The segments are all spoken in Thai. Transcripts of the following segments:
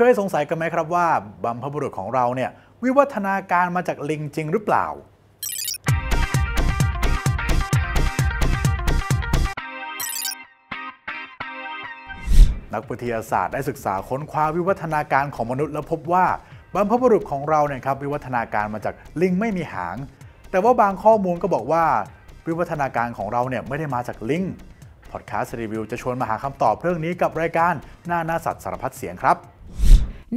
เคยสงสัยกันไหมครับว่าบัมพบุรุษของเราเนี่ย วิวัฒนาการมาจากลิงจริงหรือเปล่า นักวิทยาศาสตร์ได้ศึกษาค้นคว้าวิวัฒนาการของมนุษย์แล้วพบว่าบรรพบุรุษของเราเนี่ยครับ วิวัฒนาการมาจากลิงไม่มีหาง แต่ว่าบางข้อมูลก็บอกว่า วิวัฒนาการของเราเนี่ย ไม่ได้มาจากลิงพอดแคสต์รีวิวจะชวนมาหาคำตอบเรื่องนี้กับรายการหน้าหน้าสัตว์สารพัดเสียงครับ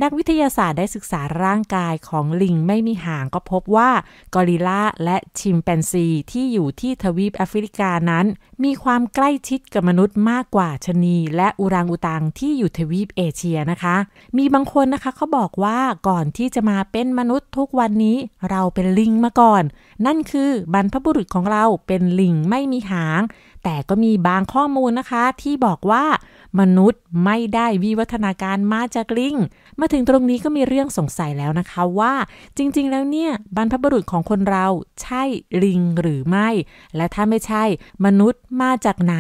นักวิทยาศาสตร์ได้ศึกษาร่างกายของลิงไม่มีหางก็พบว่ากอริลลาและชิมแปนซีที่อยู่ที่ทวีปแอฟริกานั้น มีความใกล้ชิดกับมนุษย์มากกว่าชนีและอุรังอุตังที่อยู่ทวีปเอเชียนะคะ มีบางคนนะคะเขาบอกว่าก่อนที่จะมาเป็นมนุษย์ทุกวันนี้ เราเป็นลิงมาก่อน นั่นคือบรรพบุรุษของเราเป็นลิงไม่มีหาง แต่ก็มีบางข้อมูลนะคะ ที่บอกว่ามนุษย์ไม่ได้วิวัฒนาการมาจากลิง มาถึงตรงนี้ก็มีเรื่องสงสัยแล้วนะคะว่า จริงๆ แล้วเนี่ย บรรพบุรุษของคนเราใช่ ลิงหรือไม่ และถ้าไม่ใช่ มนุษย์มาจากไหน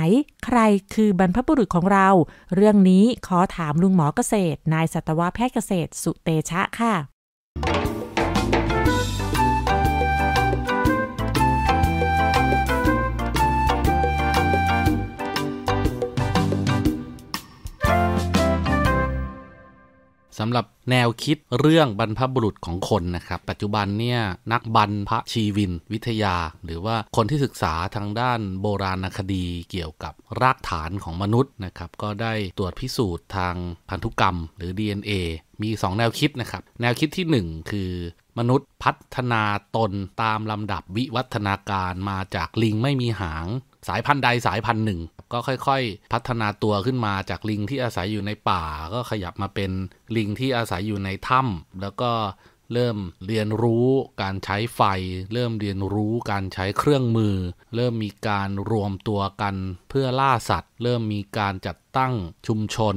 ใครคือบรรพบุรุษของเรา เรื่องนี้ขอถามลุงหมอเกษตรนายสัตวแพทย์เกษตรสุเตชะค่ะสำหรับแนวคิดเรื่องบรรพบุรุษของคนนะครับ ปัจจุบันเนี่ยนักบรรพชีวิน วิทยา หรือว่าคนที่ศึกษาทางด้านโบราณคดีเกี่ยวกับรากฐานของมนุษย์นะครับก็ได้ตรวจพิสูจน์ทางพันธุกรรม หรือ DNA มี 2 แนวคิดนะครับแนวคิดที่ 1 คือ มนุษย์พัฒนาตนตามลำดับวิวัฒนาการมาจากลิงไม่มีหางสายพันธุ์ใดสายพันธุ์หนึ่ง ก็ค่อย ๆ พัฒนาตัวขึ้นมาจากลิงที่อาศัยอยู่ในป่าก็ขยับมาเป็นลิงที่อาศัยอยู่ในถ้ำแล้วก็เริ่มเรียนรู้การใช้ไฟ เริ่มเรียนรู้การใช้เครื่องมือ เริ่มมีการรวมตัวกันเพื่อล่าสัตว์ เริ่มมีการจัดตั้งชุมชน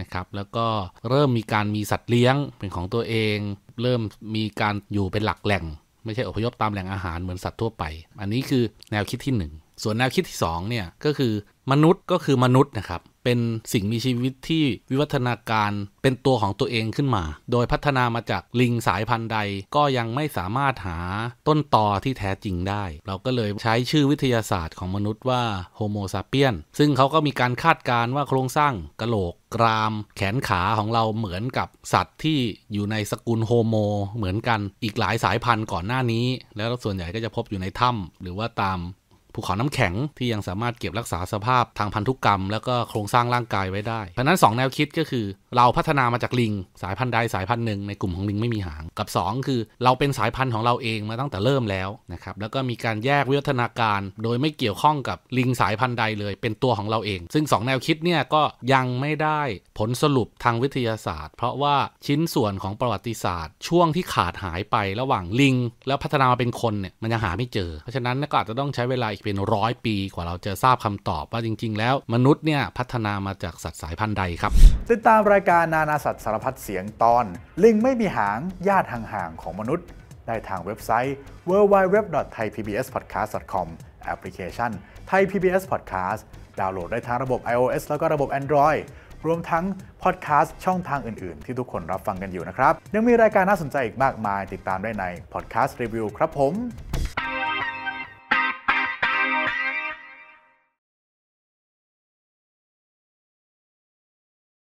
นะครับ แล้วก็เริ่มมีการมีสัตว์เลี้ยงเป็นของตัวเอง เริ่มมีการอยู่เป็นหลักแหล่ง ไม่ใช่อพยพตามแหล่งอาหารเหมือนสัตว์ทั่วไป อันนี้คือแนวคิดที่ 1ส่วนแนวคิดที่2เนี่ยก็คือมนุษย์ก็คือมนุษย์นะครับ เป็นสิ่งมีชีวิตที่วิวัฒนาการเป็นตัวของตัวเองขึ้นมา โดยพัฒนามาจากลิงสายพันธุ์ใดก็ยังไม่สามารถหาต้นตอที่แท้จริงได้ เราก็เลยใช้ชื่อวิทยาศาสตร์ของมนุษย์ว่าโฮโมซาเปียนซึ่งเขาก็มีการคาดการณ์ว่าโครงสร้างกระโหลกกราม แขนขาของเราเหมือนกับสัตว์ที่อยู่ในสกุลโฮโม เหมือนกันอีกหลายสายพันธุ์ก่อนหน้านี้ แล้วส่วนใหญ่ก็จะพบอยู่ในถ้ำหรือว่าตามภูเขาน้ำแข็งที่ยังสามารถเก็บรักษาสภาพทางพันธุกรรมแล้วก็โครงสร้างร่างกายไว้ได้เพราะนั้น2แนวคิดก็คือ เราพัฒนามาจากลิงสายพันธุ์ใดสายพันธุ์หนึ่งในกลุ่มของลิงไม่มีหาง กับ 2 คือ เราเป็นสายพันธุ์ของเราเองมาตั้งแต่เริ่มแล้วนะครับแล้วก็มีการแยกวิวัฒนาการ โดยไม่เกี่ยวข้องกับลิงสายพันธุ์ใดเลยเป็นตัวของเราเอง ซึ่ง 2 แนวคิดเนี่ยก็ยังไม่ได้ผลสรุปทางวิทยาศาสตร์ เพราะว่าชิ้นส่วนของประวัติศาสตร์ช่วงที่ขาดหายไประหว่างลิง แล้วพัฒนามาเป็นคนเนี่ยมันยังหาไม่เจอเพราะฉะนั้นก็อาจจะต้องใช้เวลาอีกเป็นร้อยปีกว่าเราจะทราบคำตอบว่าจริง ๆ แล้ว มนุษย์เนี่ยพัฒนามาจากสัตว์สายพันธุ์ใดครับ ติดตามรายการนานาสัตว์สารพัดเสียงตอน ลิงไม่มีหางญาติห่างๆของมนุษย์ ได้ทางเว็บไซต์ www.thaipbspodcast.com แอปพลิเคชัน Thai PBS Podcast ดาวน์โหลดได้ทางระบบ iOS แล้วก็ระบบ Android รวมทั้งพอดแคสต์ช่องทางอื่น ๆ ที่ทุกคนรับฟังกันอยู่นะครับยังมีรายการน่าสนใจอีกมากมายติดตามได้ในพอดแคสต์รีวิวครับผม